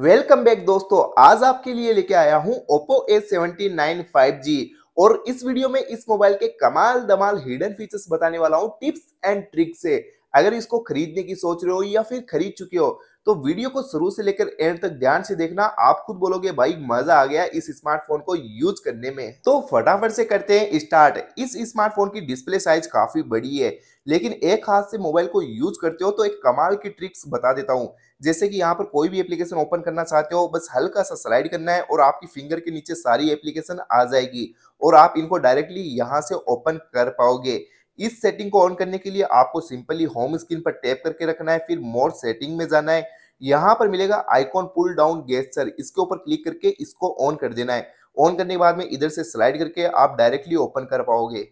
welcome back दोस्तों आज आपके लिए लेके आया हूं ओप्पो ए सेवेंटी और इस वीडियो में इस मोबाइल के कमाल दमाल हिडन फीचर्स बताने वाला हूं टिप्स एंड ट्रिक से अगर इसको खरीदने की सोच रहे हो या फिर खरीद चुके हो तो वीडियो को शुरू से लेकर एंड तक ध्यान से देखना आप खुद बोलोगे भाई मजा आ गया इस स्मार्टफोन को यूज करने में तो फटाफट से करते हैं स्टार्ट इस स्मार्टफोन की डिस्प्ले साइज काफी बड़ी है लेकिन एक हाथ से मोबाइल को यूज करते हो तो एक कमाल की ट्रिक्स बता देता हूँ जैसे कि यहाँ पर कोई भी एप्लीकेशन ओपन करना चाहते हो बस हल्का सा स्लाइड करना है और आपकी फिंगर के नीचे सारी एप्लीकेशन आ जाएगी और आप इनको डायरेक्टली यहाँ से ओपन कर पाओगे इस सेटिंग को ऑन करने के लिए आपको सिंपली होम स्क्रीन पर टैप करके रखना है फिर मोर सेटिंग में जाना है यहाँ पर मिलेगा आइकॉन पुल डाउन गेस्टर इसके ऊपर क्लिक करके इसको ऑन कर देना है ऑन करने के बाद में इधर से स्लाइड करके आप डायरेक्टली ओपन कर पाओगे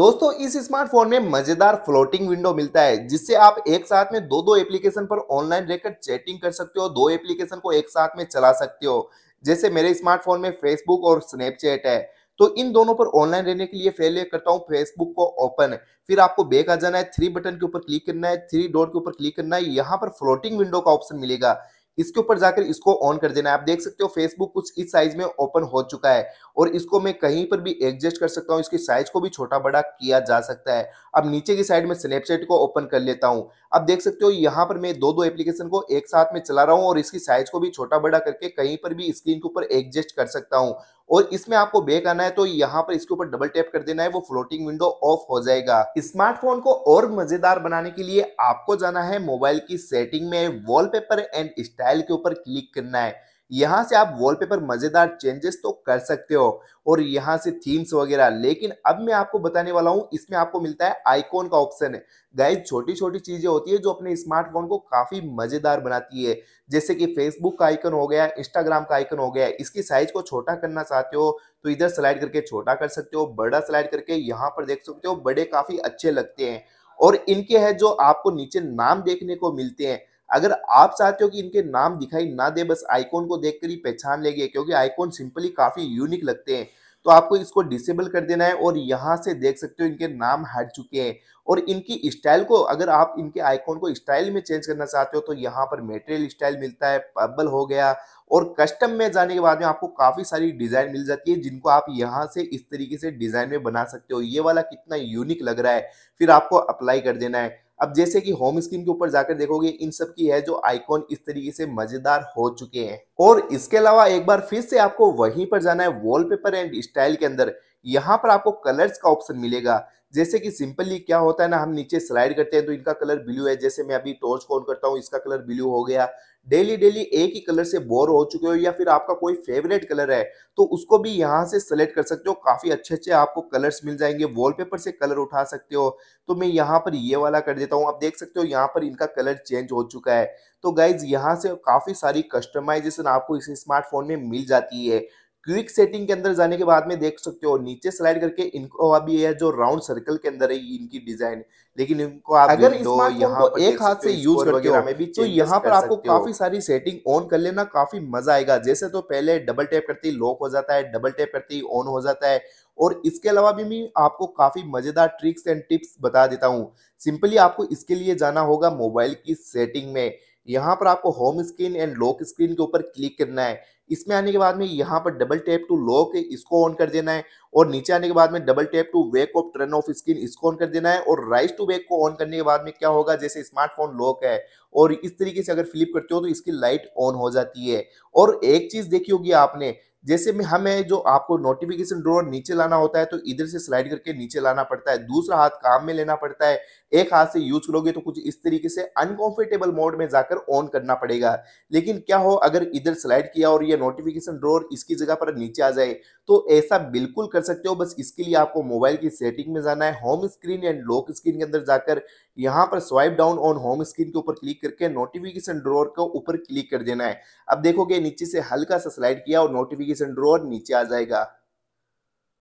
दोस्तों इस स्मार्टफोन में मजेदार फ्लोटिंग विंडो मिलता है जिससे आप एक साथ में दो दो एप्लीकेशन पर ऑनलाइन रहकर चैटिंग कर सकते हो दो एप्लीकेशन को एक साथ में चला सकते हो जैसे मेरे स्मार्टफोन में फेसबुक और स्नैपचैट है तो इन दोनों पर ऑनलाइन रहने के लिए फेल करता हूँ फेसबुक को ओपन फिर आपको बैक आ जाना है थ्री बटन के ऊपर क्लिक करना है थ्री डोर के ऊपर क्लिक करना है यहाँ पर फ्लोटिंग विंडो का ऑप्शन मिलेगा इसके ऊपर जाकर इसको ऑन कर देना है आप देख सकते हो फेसबुक कुछ इस साइज में ओपन हो चुका है और इसको मैं कहीं पर भी एडजस्ट कर सकता हूँ इसकी साइज को भी छोटा बड़ा किया जा सकता है अब नीचे की साइड में स्नैपचैट को ओपन कर लेता हूँ अब देख सकते हो यहाँ पर मैं दो दो एप्लीकेशन को एक साथ में चला रहा हूँ और इसकी साइज को भी छोटा बड़ा करके कहीं पर भी स्क्रीन के ऊपर एडजस्ट कर सकता हूँ और इसमें आपको बेक आना है तो यहाँ पर इसके ऊपर डबल टैप कर देना है वो फ्लोटिंग विंडो ऑफ हो जाएगा स्मार्टफोन को और मजेदार बनाने के लिए आपको जाना है मोबाइल की सेटिंग में वॉलपेपर एंड स्टाइल के ऊपर क्लिक करना है यहाँ से आप वॉलपेपर मज़ेदार चेंजेस तो कर सकते हो और यहाँ से थीम्स वगैरह लेकिन अब मैं आपको बताने वाला हूँ इसमें आपको मिलता है आइकॉन का ऑप्शन है गाइज छोटी छोटी चीज़ें होती है जो अपने स्मार्टफोन को काफ़ी मज़ेदार बनाती है जैसे कि फेसबुक का आइकन हो गया इंस्टाग्राम का आइकन हो गया इसकी साइज को छोटा करना चाहते हो तो इधर स्लाइड करके छोटा कर सकते हो बड़ा स्लाइड करके यहाँ पर देख सकते हो बड़े काफ़ी अच्छे लगते हैं और इनके है जो आपको नीचे नाम देखने को मिलते हैं अगर आप चाहते हो कि इनके नाम दिखाई ना दे बस आइकॉन को देखकर ही पहचान लेंगे क्योंकि आइकॉन सिंपली काफ़ी यूनिक लगते हैं तो आपको इसको डिसेबल कर देना है और यहाँ से देख सकते हो इनके नाम हट चुके हैं और इनकी स्टाइल को अगर आप इनके आइकॉन को स्टाइल में चेंज करना चाहते हो तो यहाँ पर मेटेरियल स्टाइल मिलता है पर्बल हो गया और कस्टम में जाने के बाद में आपको काफ़ी सारी डिज़ाइन मिल जाती है जिनको आप यहाँ से इस तरीके से डिज़ाइन में बना सकते हो ये वाला कितना यूनिक लग रहा है फिर आपको अप्लाई कर देना है अब जैसे कि होम स्क्रीन के ऊपर जाकर देखोगे इन सब की है जो आइकॉन इस तरीके से मजेदार हो चुके हैं और इसके अलावा एक बार फिर से आपको वहीं पर जाना है वॉलपेपर एंड स्टाइल के अंदर यहाँ पर आपको कलर्स का ऑप्शन मिलेगा जैसे कि सिंपली क्या होता है ना हम नीचे स्लाइड करते हैं तो इनका कलर ब्लू है जैसे मैं अभी टॉर्च को ऑन करता हूँ इसका कलर ब्लू हो गया डेली डेली एक ही कलर से बोर हो चुके हो या फिर आपका कोई फेवरेट कलर है तो उसको भी यहाँ से सेलेक्ट कर सकते हो काफ़ी अच्छे अच्छे आपको कलर्स मिल जाएंगे वॉलपेपर से कलर उठा सकते हो तो मैं यहाँ पर ये वाला कर देता हूँ आप देख सकते हो यहाँ पर इनका कलर चेंज हो चुका है तो गाइज यहाँ से काफ़ी सारी कस्टमाइजेशन आपको इस स्मार्टफोन में मिल जाती है क्विक सेटिंग के अंदर जाने के बाद में देख सकते हो नीचे स्लाइड करके इनको अभी यह जो राउंड सर्कल के अंदर है इनकी डिजाइन लेकिन इनको आप अगर यहाँ एक हाथ से यूज करते हो भी तो यहाँ पर आपको काफी सारी सेटिंग ऑन कर लेना काफी मजा आएगा जैसे तो पहले डबल टैप करते ही लॉक हो जाता है डबल टैप करते ही ऑन हो जाता है और इसके अलावा भी मैं आपको काफ़ी मज़ेदार ट्रिक्स एंड टिप्स बता देता हूँ सिंपली आपको इसके लिए जाना होगा मोबाइल की सेटिंग में यहाँ पर आपको home screen and lock screen के ऊपर क्लिक करना है इसमें आने के बाद में यहाँ पर डबल टैप टू लॉक इसको ऑन कर देना है और नीचे आने के बाद में double tap to wake off turn off screen इसको ऑन कर देना है और राइस टू वेक को ऑन करने के बाद में क्या होगा जैसे स्मार्टफोन लॉक है और इस तरीके से अगर फ्लिप करते हो तो इसकी लाइट ऑन हो जाती है और एक चीज देखी होगी आपने जैसे में हमें जो आपको नोटिफिकेशन ड्रॉर नीचे लाना होता है तो इधर से स्लाइड करके नीचे लाना पड़ता है दूसरा हाथ काम में लेना पड़ता है एक हाथ से यूज करोगे तो कुछ इस तरीके से अनकंफर्टेबल मोड में जाकर ऑन करना पड़ेगा लेकिन क्या हो अगर इधर स्लाइड किया और ये नोटिफिकेशन ड्रोर इसकी जगह पर नीचे आ जाए तो ऐसा बिल्कुल कर सकते हो बस इसके लिए आपको मोबाइल की सेटिंग में जाना है home screen and lock screen के अंदर जाकर यहाँ पर swipe down on home screen के ऊपर क्लिक करके नोटिफिकेशन ड्रोर के ऊपर क्लिक कर देना है अब देखोगे नीचे से हल्का सा स्लाइड किया और नोटिफिकेशन एप्लीकेशन ड्रॉर नीचे आ जाएगा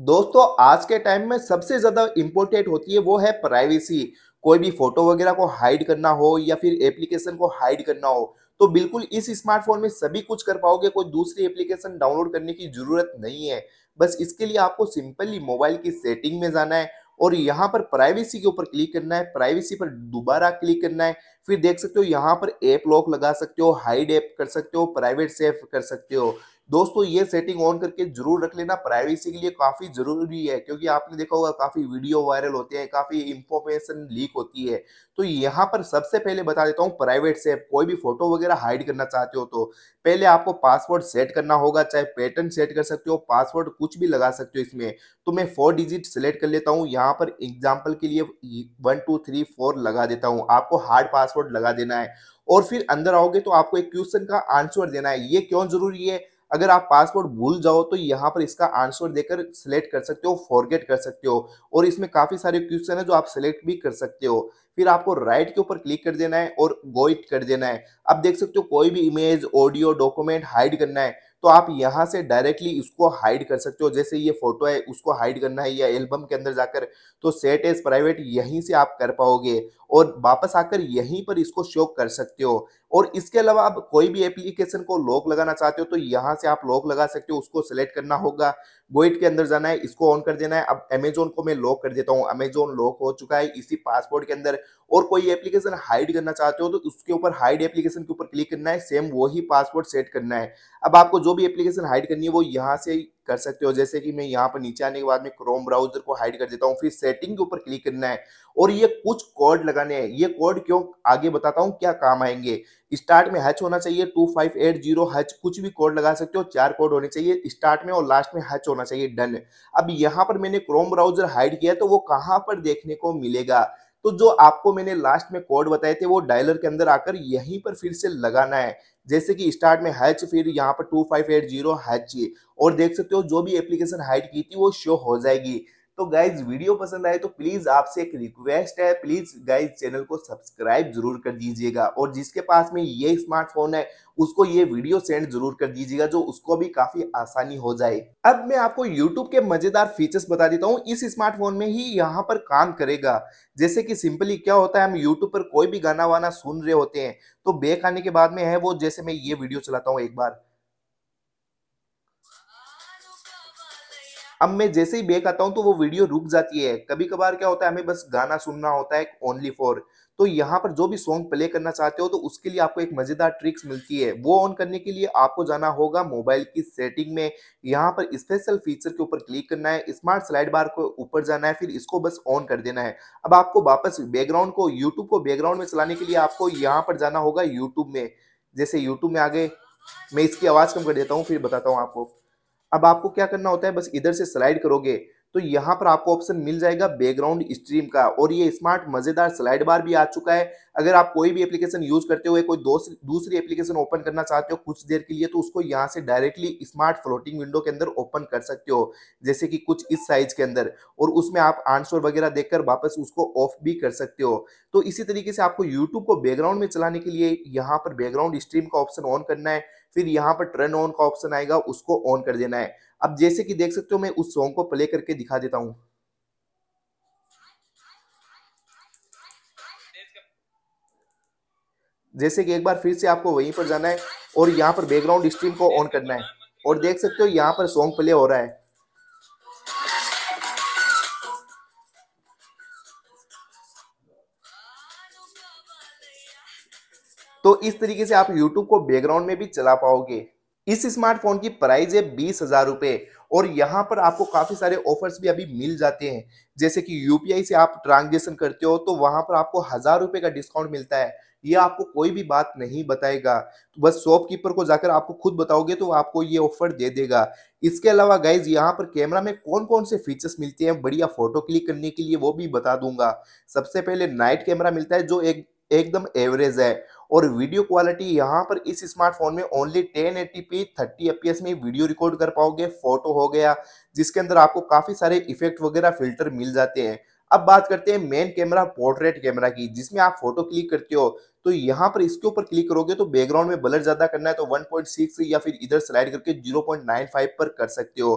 दोस्तों आज के टाइम में सबसे ज्यादा इम्पोर्टेंट होती है वो है प्राइवेसी कोई भी फोटो वगैरह को हाइड करना हो या फिर एप्लीकेशन को हाइड करना हो तो बिल्कुल इस स्मार्टफोन में सभी कुछ कर पाओगे कोई दूसरी एप्लीकेशन डाउनलोड करने की जरूरत नहीं है बस इसके लिए आपको सिंपली मोबाइल की सेटिंग में जाना है और यहाँ पर प्राइवेसी के ऊपर क्लिक करना है प्राइवेसी पर दोबारा क्लिक करना है फिर देख सकते हो यहाँ पर एप लॉक लगा सकते हो हाइड एप कर सकते हो प्राइवेट सेफ कर सकते हो दोस्तों ये सेटिंग ऑन करके जरूर रख लेना प्राइवेसी के लिए काफी जरूरी है क्योंकि आपने देखा होगा काफी वीडियो वायरल होते हैं काफी इंफॉर्मेशन लीक होती है तो यहाँ पर सबसे पहले बता देता हूँ प्राइवेट से कोई भी फोटो वगैरह हाइड करना चाहते हो तो पहले आपको पासवर्ड सेट करना होगा चाहे पैटर्न सेट कर सकते हो पासवर्ड कुछ भी लगा सकते हो इसमें तो मैं फोर डिजिट सेलेक्ट कर लेता हूँ यहाँ पर एग्जाम्पल के लिए वन टू थ्री फोर लगा देता हूँ आपको हार्ड पासवर्ड लगा देना है और फिर अंदर आओगे तो आपको एक क्वेश्चन का आंसर देना है ये क्यों जरूरी है अगर आप पासवर्ड भूल जाओ तो यहाँ पर इसका आंसर देकर सिलेक्ट कर सकते हो फॉरगेट कर सकते हो और इसमें काफ़ी सारे क्वेश्चन है जो आप सिलेक्ट भी कर सकते हो फिर आपको राइट के ऊपर क्लिक कर देना है और गोइट कर देना है आप देख सकते हो कोई भी इमेज ऑडियो डॉक्यूमेंट हाइड करना है तो आप यहां से डायरेक्टली इसको हाइड कर सकते हो जैसे ये फोटो है उसको हाइड करना है या एल्बम के अंदर जाकर तो सेट एज प्राइवेट यहीं से आप कर पाओगे और वापस आकर यहीं पर इसको शो कर सकते हो और इसके अलावा आप कोई भी एप्लीकेशन को लॉक लगाना चाहते हो तो यहाँ से आप लॉक लगा सकते हो उसको सेलेक्ट करना होगा गोइट के अंदर जाना है इसको ऑन कर देना है अब अमेजोन को मैं लॉक कर देता हूँ अमेजोन लॉक हो चुका है इसी पासपोर्ट के अंदर और कोई एप्लीकेशन हाइड करना चाहते हो तो उसके ऊपर हाइड एप्लीकेशन के ऊपर क्लिक करना है सेम वही पासवर्ड सेट करना है अब आपको जो भी एप्लीकेशन हाइड करनी है वो यहाँ से कर सकते हो जैसे कि मैं यहाँ पर नीचे आने के बाद में क्रोम ब्राउजर को हाइड कर देता हूँ फिर सेटिंग के ऊपर क्लिक करना है और ये कुछ कोड लगाने हैं ये कोड क्यों आगे बताता हूँ क्या काम आएंगे स्टार्ट में हच होना चाहिए two five eight zero hash कुछ भी कोड लगा सकते हो चार कोड होने चाहिए स्टार्ट में और लास्ट में हच होना चाहिए डन अब यहाँ पर मैंने क्रोम ब्राउजर हाइड किया तो वो कहाँ पर देखने को मिलेगा तो जो आपको मैंने लास्ट में कोड बताए थे वो डायलर के अंदर आकर यहीं पर फिर से लगाना है जैसे कि स्टार्ट में हैच फिर यहाँ पर two five eight zero hash ये और देख सकते हो जो भी एप्लीकेशन हाइड की थी वो शो हो जाएगी तो गाइज वीडियो पसंद आए तो प्लीज आपसे एक रिक्वेस्ट है प्लीज गाइज चैनल को सब्सक्राइब जरूर कर दीजिएगा और जिसके पास में ये स्मार्टफोन है उसको ये वीडियो सेंड जरूर कर दीजिएगा जो उसको भी काफी आसानी हो जाए अब मैं आपको YouTube के मजेदार फीचर्स बता देता हूँ इस स्मार्टफोन में ही यहाँ पर काम करेगा जैसे कि सिंपली क्या होता है हम YouTube पर कोई भी गाना वाना सुन रहे होते हैं तो बेक आने के बाद में है वो जैसे मैं ये वीडियो चलाता हूँ एक बार अब मैं जैसे ही बेक आता हूँ तो वो वीडियो रुक जाती है कभी कभार क्या होता है हमें बस गाना सुनना होता है ओनली फॉर तो यहाँ पर जो भी सॉन्ग प्ले करना चाहते हो तो उसके लिए आपको एक मज़ेदार ट्रिक्स मिलती है वो ऑन करने के लिए आपको जाना होगा मोबाइल की सेटिंग में यहाँ पर स्पेशल फीचर के ऊपर क्लिक करना है स्मार्ट स्लाइड बार को ऊपर जाना है फिर इसको बस ऑन कर देना है अब आपको वापस बैकग्राउंड को यूट्यूब को बैकग्राउंड में चलाने के लिए आपको यहाँ पर जाना होगा यूट्यूब में जैसे यूट्यूब में आगे मैं इसकी आवाज़ कम कर देता हूँ फिर बताता हूँ आपको अब आपको क्या करना होता है बस इधर से स्लाइड करोगे तो यहाँ पर आपको ऑप्शन मिल जाएगा बैकग्राउंड स्ट्रीम का और ये स्मार्ट मजेदार स्लाइड बार भी आ चुका है अगर आप कोई भी एप्लीकेशन यूज करते हुए कोई दूसरी एप्लीकेशन ओपन करना चाहते हो कुछ देर के लिए तो उसको यहाँ से डायरेक्टली स्मार्ट फ्लोटिंग विंडो के अंदर ओपन कर सकते हो जैसे कि कुछ इस साइज के अंदर और उसमें आप आंसर वगैरह देखकर वापस उसको ऑफ भी कर सकते हो तो इसी तरीके से आपको यूट्यूब को बैकग्राउंड में चलाने के लिए यहाँ पर बैकग्राउंड स्ट्रीम का ऑप्शन ऑन करना है फिर यहाँ पर टर्न ऑन का ऑप्शन आएगा उसको ऑन कर देना है अब जैसे कि देख सकते हो मैं उस सॉन्ग को प्ले करके दिखा देता हूँ जैसे कि एक बार फिर से आपको वहीं पर जाना है और यहाँ पर बैकग्राउंड स्ट्रीम को ऑन करना है और देख सकते हो यहाँ पर सॉन्ग प्ले हो रहा है तो इस तरीके से आप YouTube को बैकग्राउंड में भी चला पाओगे इस स्मार्टफोन की प्राइस है बीस हजार रुपए और यहाँ पर आपको काफ़ी सारे ऑफर्स भी अभी मिल जाते हैं जैसे कि यूपीआई से आप ट्रांजेक्शन करते हो तो वहां पर आपको हज़ार रुपए का डिस्काउंट मिलता है ये आपको कोई भी बात नहीं बताएगा तो बस शॉपकीपर को जाकर आपको खुद बताओगे तो आपको ये ऑफर दे देगा इसके अलावा गाइज यहाँ पर कैमरा में कौन कौन से फीचर्स मिलते हैं बढ़िया फोटो क्लिक करने के लिए वो भी बता दूंगा सबसे पहले नाइट कैमरा मिलता है जो एक एकदम एवरेज है और वीडियो क्वालिटी यहाँ पर इस स्मार्टफोन में ओनली 1080p 30 fps में वीडियो रिकॉर्ड कर पाओगे फोटो हो गया जिसके अंदर आपको काफ़ी सारे इफेक्ट वगैरह फिल्टर मिल जाते हैं अब बात करते हैं मेन कैमरा पोर्ट्रेट कैमरा की जिसमें आप फोटो क्लिक करते हो तो यहाँ पर इसके ऊपर क्लिक करोगे तो बैकग्राउंड में बलर ज्यादा करना है तो 1.6 या फिर इधर स्लाइड करके 0.95 पर कर सकते हो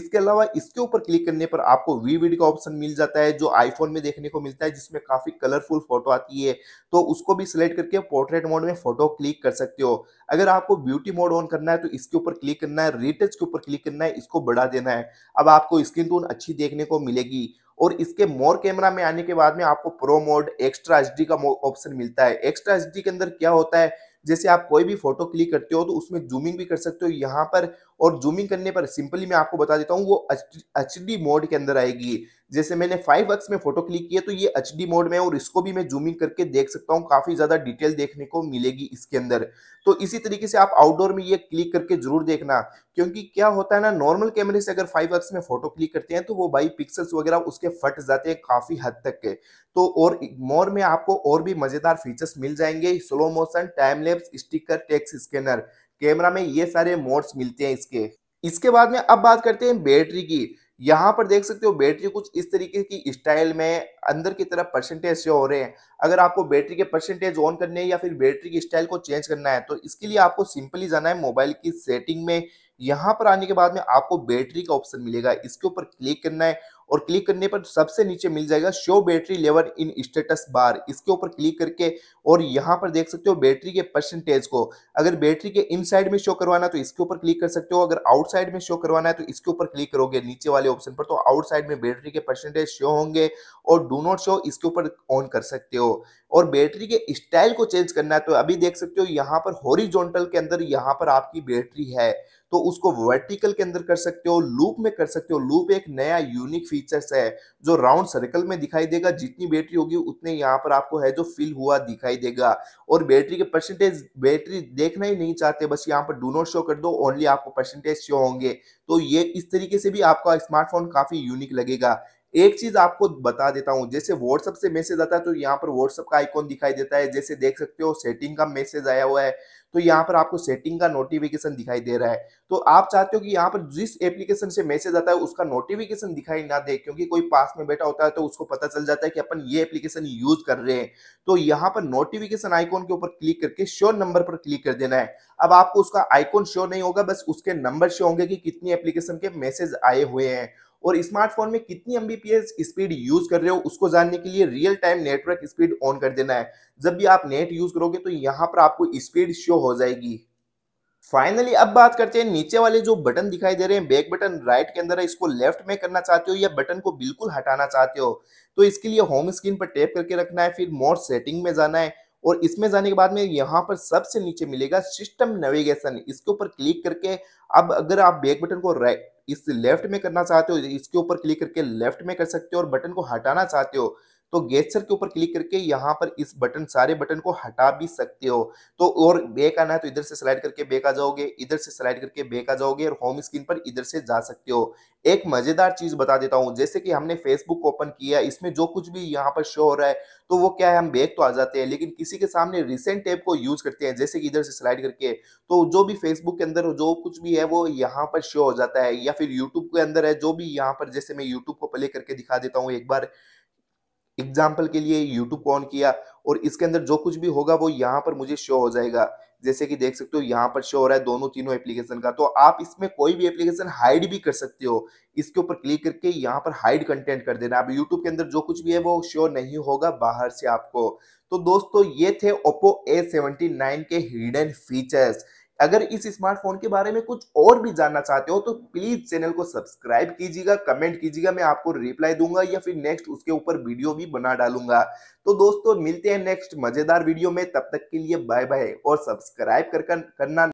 इसके अलावा इसके ऊपर क्लिक करने पर आपको वी का ऑप्शन मिल जाता है जो आईफोन में देखने को मिलता है जिसमें काफी कलरफुल फोटो आती है तो उसको भी सिलेक्ट करके पोर्ट्रेट मोड में फोटो क्लिक कर सकते हो अगर आपको ब्यूटी मोड ऑन करना है तो इसके ऊपर क्लिक करना है रिटच के ऊपर क्लिक करना है इसको बढ़ा देना है अब आपको स्क्रीन टोन अच्छी देखने को मिलेगी और इसके मोर कैमरा में आने के बाद में आपको प्रो मोड एक्स्ट्रा एच का ऑप्शन मिलता है एक्स्ट्रा एच के अंदर क्या होता है जैसे आप कोई भी फोटो क्लिक करते हो तो उसमें जूमिंग भी कर सकते हो यहाँ पर और जूमिंग करने पर सिंपली मैं आपको बता देता हूँ वो एच मोड के अंदर आएगी जैसे मैंने फाइव एक्स में फोटो क्लिक किया तो ये एच मोड में और इसको भी मैं जूमिंग करके देख सकता हूँ काफी ज्यादा डिटेल देखने को मिलेगी इसके अंदर तो इसी तरीके से आप आउटडोर में ये क्लिक करके जरूर देखना क्योंकि क्या होता है ना नॉर्मल कैमरे से अगर फाइव एक्स में फोटो क्लिक करते हैं तो वो बाई पिक्सल्स वगैरह उसके फट जाते हैं काफी हद तक के तो और मोर में आपको और भी मजेदार फीचर्स मिल जाएंगे slow motion time lapse sticker text scanner camera में ये सारे मोड्स मिलते हैं इसके इसके बाद में अब बात करते हैं बैटरी की यहाँ पर देख सकते हो बैटरी कुछ इस तरीके की स्टाइल में अंदर की तरफ परसेंटेज शो हो रहे हैं अगर आपको बैटरी के परसेंटेज ऑन करने या फिर बैटरी की स्टाइल को चेंज करना है तो इसके लिए आपको सिंपली जाना है मोबाइल की सेटिंग में यहाँ पर आने के बाद में आपको बैटरी का ऑप्शन मिलेगा इसके ऊपर क्लिक करना है और क्लिक करने पर सबसे नीचे मिल जाएगा show battery level in status bar इसके ऊपर क्लिक करके और यहाँ पर देख सकते हो बैटरी के परसेंटेज को अगर बैटरी के इन साइड में शो करवाना तो इसके ऊपर क्लिक कर सकते हो अगर आउटसाइड में शो करवाना है तो इसके ऊपर क्लिक करोगे नीचे वाले ऑप्शन पर तो आउटसाइड में बैटरी के परसेंटेज शो होंगे और डू नॉट शो इसके ऊपर ऑन कर सकते हो और बैटरी के स्टाइल को चेंज करना है तो अभी देख सकते हो यहाँ पर हॉरिजॉन्टल के अंदर यहाँ पर आपकी बैटरी है तो उसको वर्टिकल के अंदर कर सकते हो लूप में कर सकते हो लूप एक नया यूनिक फीचर्स है जो राउंड सर्कल में दिखाई देगा जितनी बैटरी होगी उतने यहाँ पर आपको है जो फिल हुआ दिखाई देगा और बैटरी के परसेंटेज बैटरी देखना ही नहीं चाहते बस यहाँ पर डू शो कर दो ओनली आपको परसेंटेज शो होंगे तो ये इस तरीके से भी आपका स्मार्टफोन काफी यूनिक लगेगा एक चीज आपको बता देता हूं जैसे व्हाट्सएप से मैसेज आता है तो यहाँ पर व्हाट्सएप का आइकॉन दिखाई देता है जैसे देख सकते हो सेटिंग का मैसेज आया हुआ है तो यहाँ पर आपको सेटिंग का नोटिफिकेशन दिखाई दे रहा है तो आप चाहते हो कि यहाँ पर जिस एप्लीकेशन से मैसेज आता है उसका नोटिफिकेशन दिखाई ना दे क्योंकि कोई पास में बैठा होता है तो उसको पता चल जाता है कि अपन ये एप्लीकेशन यूज कर रहे हैं तो यहाँ पर नोटिफिकेशन आइकॉन के ऊपर क्लिक करके शो नंबर पर क्लिक कर देना है अब आपको उसका आइकॉन शो नहीं होगा बस उसके नंबर शो होंगे कि कितनी एप्लीकेशन के मैसेज आए हुए हैं और स्मार्टफोन में कितनी एमबीपीएस स्पीड यूज कर रहे हो उसको जानने के लिए real time network speed on कर देना है जब भी आप नेट यूज करोगे तो यहाँ पर आपको स्पीड शो हो जाएगी फाइनली अब बात करते हैं नीचे वाले जो बटन दिखाई दे रहे हैं बैक बटन राइट के अंदर है इसको लेफ्ट में करना चाहते हो या बटन को बिल्कुल हटाना चाहते हो तो इसके लिए होम स्क्रीन पर टैप करके रखना है फिर मोर सेटिंग में जाना है और इसमें जाने के बाद में यहाँ पर सबसे नीचे मिलेगा सिस्टम नेविगेशन इसके ऊपर क्लिक करके अब अगर आप बैक बटन को राइट इस लेफ्ट में करना चाहते हो इसके ऊपर क्लिक करके लेफ्ट में कर सकते हो और बटन को हटाना चाहते हो तो गैसर के ऊपर क्लिक करके यहाँ पर इस बटन सारे बटन को हटा भी सकते हो तो और बैक आना है तो इधर से स्लाइड करके बैक आ जाओगे इधर से स्लाइड करके बैक आ जाओगे और होम स्क्रीन पर इधर से जा सकते हो एक मजेदार चीज बता देता हूँ जैसे कि हमने फेसबुक ओपन किया इसमें जो कुछ भी यहाँ पर शो हो रहा है तो वो क्या है हम बैक तो आ जाते हैं लेकिन किसी के सामने रिसेंट टैब को यूज करते हैं जैसे कि इधर से स्लाइड करके तो जो भी फेसबुक के अंदर जो कुछ भी है वो यहाँ पर शो हो जाता है या फिर यूट्यूब के अंदर है जो भी यहाँ पर जैसे मैं यूट्यूब को प्ले करके दिखा देता हूँ एक बार एग्जाम्पल के लिए यूट्यूब को ऑन किया और इसके अंदर जो कुछ भी होगा वो यहाँ पर मुझे शो हो जाएगा जैसे कि देख सकते हो यहाँ पर शो हो रहा है दोनों तीनों एप्लीकेशन का तो आप इसमें कोई भी एप्लीकेशन हाइड भी कर सकते हो इसके ऊपर क्लिक करके यहाँ पर हाइड कंटेंट कर देना अब यूट्यूब के अंदर जो कुछ भी है वो शो नहीं होगा बाहर से आपको तो दोस्तों ये थे ओप्पो ए सेवेंटी नाइन के हिडन फीचर्स अगर इस स्मार्टफोन के बारे में कुछ और भी जानना चाहते हो तो प्लीज चैनल को सब्सक्राइब कीजिएगा कमेंट कीजिएगा मैं आपको रिप्लाई दूंगा या फिर नेक्स्ट उसके ऊपर वीडियो भी बना डालूंगा तो दोस्तों मिलते हैं नेक्स्ट मजेदार वीडियो में तब तक के लिए बाय बाय और सब्सक्राइब करना